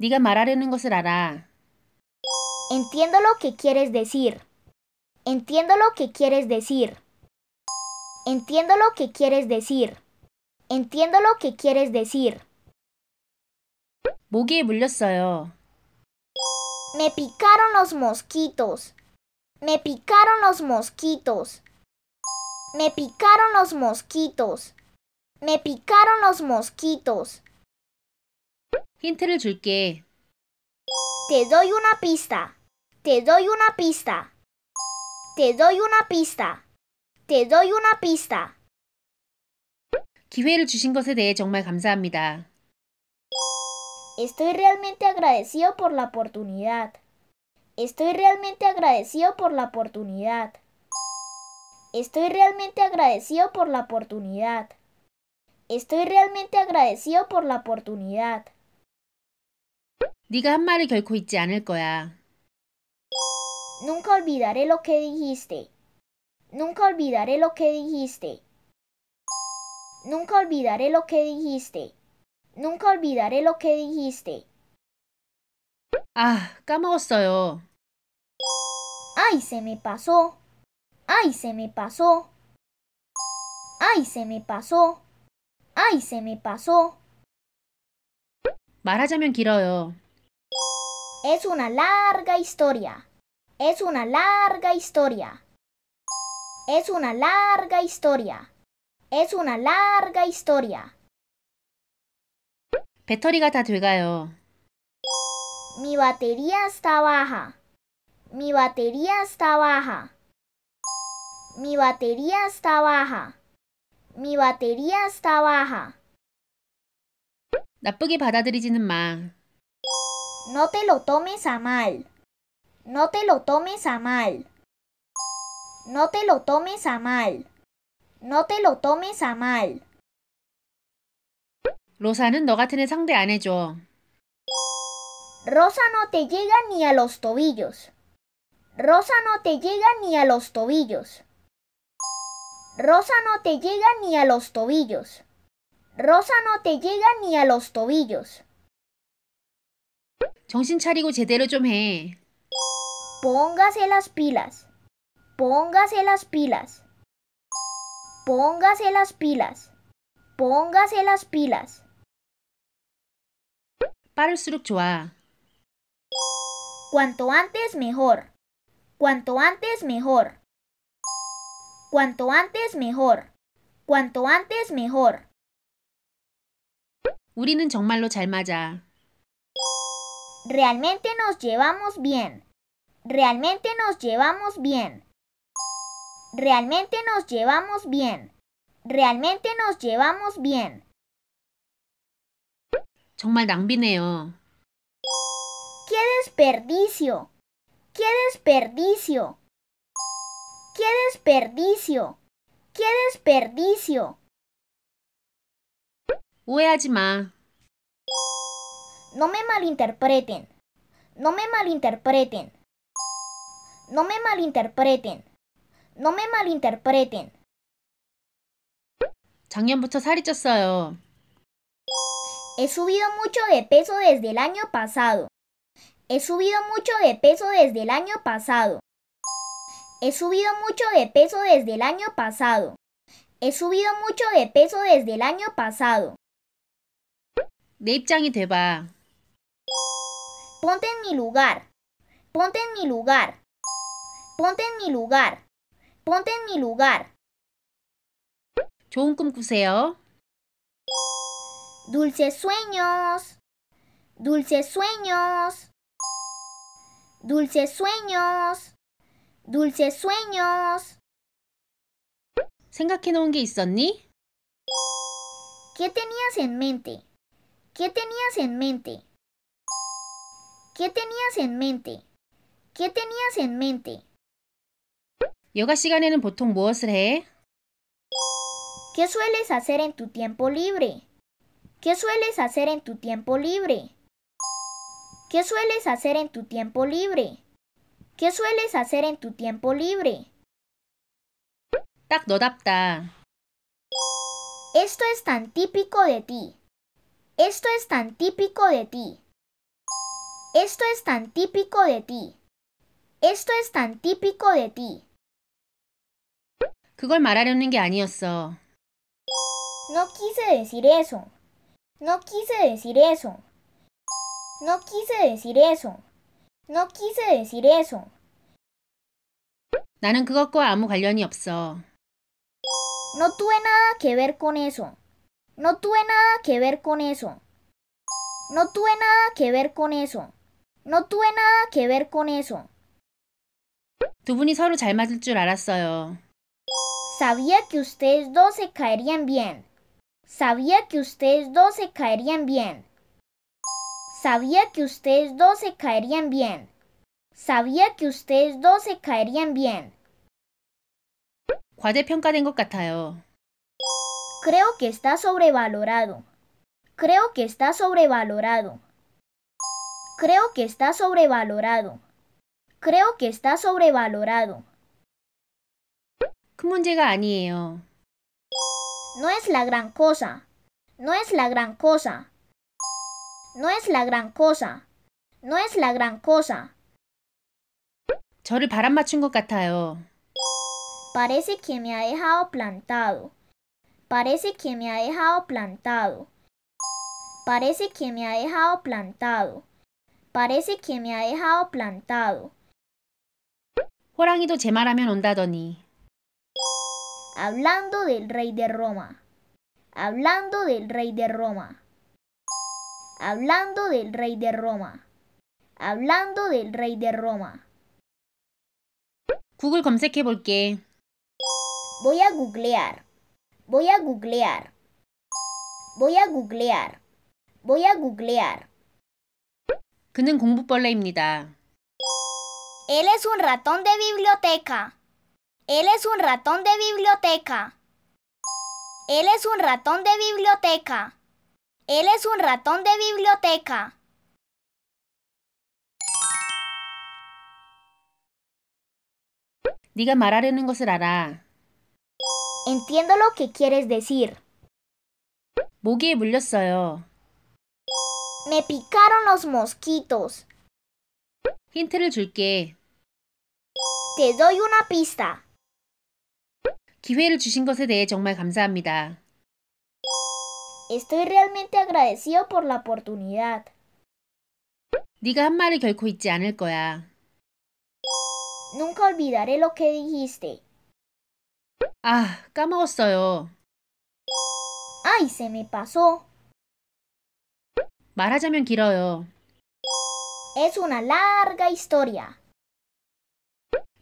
네가 말하려는 것을 Entiendo lo que quieres decir. Entiendo lo que quieres decir. Entiendo lo que quieres decir. Entiendo lo que quieres decir. Me picaron los mosquitos. Me picaron los mosquitos. Me picaron los mosquitos. Me picaron los mosquitos. 힌트를 줄게. Te doy una pista. Te doy una pista. Te doy una pista. Te doy una pista. 기회를 주신 것에 대해 정말 감사합니다. Estoy realmente agradecido por la oportunidad. Estoy realmente agradecido por la oportunidad. Estoy realmente agradecido por la oportunidad. Estoy realmente agradecido por la oportunidad. 네가 한 말을 결코 잊지 않을 거야. Nunca olvidaré lo que dijiste. Nunca olvidaré lo que dijiste. Nunca olvidaré lo que dijiste. Nunca olvidaré lo que dijiste. 아, 까먹었어요. Ay, se me pasó. Ay, se me pasó. Ay, se me pasó. Ay, se me pasó. 말하자면 길어요. Es una larga historia. Es una larga historia. Es una larga historia. Es una larga historia. 배터리가 다 Mi batería está baja. Mi batería está baja. Mi batería está baja. Mi batería está baja. 나쁘게 받아들이지는 no te lo tomes a mal. No te lo tomes a mal. No te lo tomes a mal. No te lo tomes a mal. Rosa no te llega ni a los tobillos. Rosa no te llega ni a los tobillos. Rosa no te llega ni a los tobillos. Rosa no te llega ni a los tobillos. 정신 차리고 제대로 좀 해. Póngase las pilas. Póngase las pilas. Póngase las pilas. Póngase las pilas. 빠를수록 좋아. Cuanto antes mejor. Cuanto antes mejor. Cuanto antes mejor. Cuanto antes mejor. 우리는 정말로 잘 맞아. Realmente nos llevamos bien. Realmente nos llevamos bien. Realmente nos llevamos bien. Realmente nos llevamos bien. 정말 낭비네요. ¡Qué desperdicio! ¡Qué desperdicio! ¡Qué desperdicio! ¡Qué desperdicio! 오해하지 마. No me malinterpreten. No me malinterpreten. No me malinterpreten. No me malinterpreten. 작년부터 He subido mucho de peso desde el año pasado. He subido mucho de peso desde el año pasado. He subido mucho de peso desde el año pasado. He subido mucho de peso desde el año pasado. 입장이 Ponte en mi lugar. Ponte en mi lugar. Ponte en mi lugar. Ponte en mi lugar. 좋은 꿈 꾸세요. Dulces sueños. Dulces sueños. Dulces sueños. Dulces sueños. 생각해 놓은 게 ¿Qué tenías en mente? ¿Qué tenías en mente? ¿Qué tenías en mente? ¿Qué tenías en mente? 여가 un 보통 무엇을 eh. ¿Qué sueles hacer en tu tiempo libre? ¿Qué sueles hacer en tu tiempo libre? ¿Qué sueles hacer en tu tiempo libre? ¿Qué sueles hacer en tu tiempo libre? Esto es tan típico de ti. Esto es tan típico de ti. Esto es tan típico de ti. Esto es tan típico de ti. 그걸 말하려는 게 아니었어. No quise decir eso. No quise decir eso. No quise decir eso. No quise decir eso. 나는 그것과 아무 관련이 No tuve nada que ver con eso. No tuve nada que ver con eso. No tuve nada que ver con eso. No tuve nada que ver con eso. 두 분이 서로 잘 Sabía que ustedes dos se caerían bien. Sabía que ustedes dos se caerían bien. Sabía que ustedes dos se caerían bien. Sabía que ustedes dos se caerían bien. 과대평가된 것 같아요. Creo que está sobrevalorado. Creo que está sobrevalorado. Creo que está sobrevalorado. Creo que está sobrevalorado. No es la gran cosa. No es la gran cosa. No es la gran cosa. No es la gran cosa. Parece que me ha dejado plantado. Parece que me ha dejado plantado. Parece que me ha dejado plantado. Parece que me ha dejado plantado. 호랑이도 제 온다더니. Hablando del rey de Roma. Hablando del rey de Roma. Hablando del rey de Roma. Hablando del rey de Roma. 구글 검색해 볼게. Voy a googlear. Voy a googlear. Voy a googlear. Voy a googlear. 그는 공부벌레입니다. Él es un ratón de biblioteca. Él es un ratón de biblioteca. Él es un ratón de biblioteca. Él es un ratón de biblioteca. 네가 말하려는 것을 알아. Entiendo lo que quieres decir. 모기에 물렸어요. Me picaron los mosquitos. 힌트를 줄게. Te doy una pista. 기회를 주신 것에 대해 정말 감사합니다. Estoy realmente agradecido por la oportunidad. 네가 한 말을 결코 잊지 않을 거야. Nunca olvidaré lo que dijiste. 아, 까먹었어요. Ay, se me pasó. 말하자면 길어요. Es una larga historia.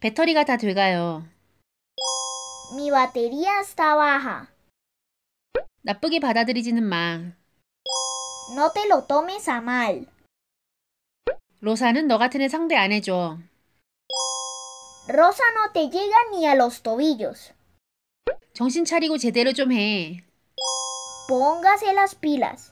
배터리가 다 돼가요. Mi batería está baja. 나쁘게 받아들이지는 마. No te lo tomes a mal. 로사는 너 같은 애 상대 안 해줘. Rosa no te llega ni a los tobillos. 정신 차리고 제대로 좀 해. Póngase las pilas.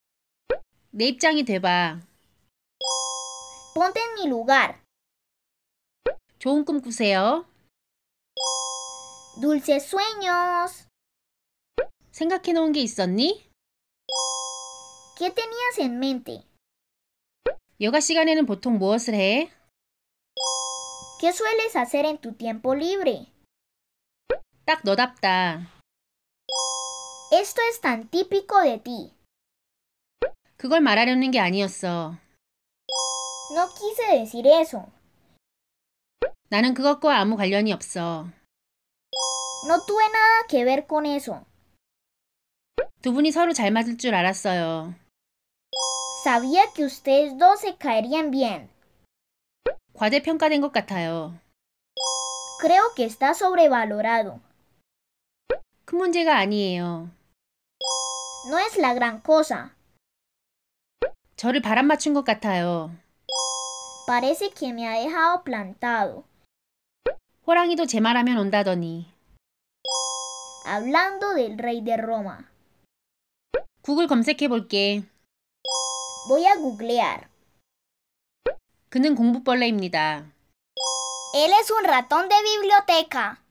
내 입장이 돼봐. Ponte en mi lugar. 좋은 꿈 꾸세요. Dulces sueños. 생각해 놓은 게 있었니? ¿Qué tenías en mente? 여가 시간에는 보통 무엇을 해? ¿Qué sueles hacer en tu tiempo libre? 딱 너답다. Esto es tan típico de ti. 그걸 말하려는 게 아니었어. No quise decir eso. 나는 그것과 아무 관련이 없어. No tuve nada que ver con eso. 두 분이 서로 잘 맞을 줄 알았어요. Sabía que ustedes dos se caerían bien. 과대평가된 것 같아요. Creo que está sobrevalorado. 큰 문제가 아니에요. No es la gran cosa. 저를 바람 맞춘 것 같아요. Parece que me ha dejado plantado. 호랑이도 제 말하면 온다더니. Hablando del rey de Roma. 구글 검색해 볼게. Voy a googlear. 그는 공부벌레입니다. Él es un ratón de biblioteca.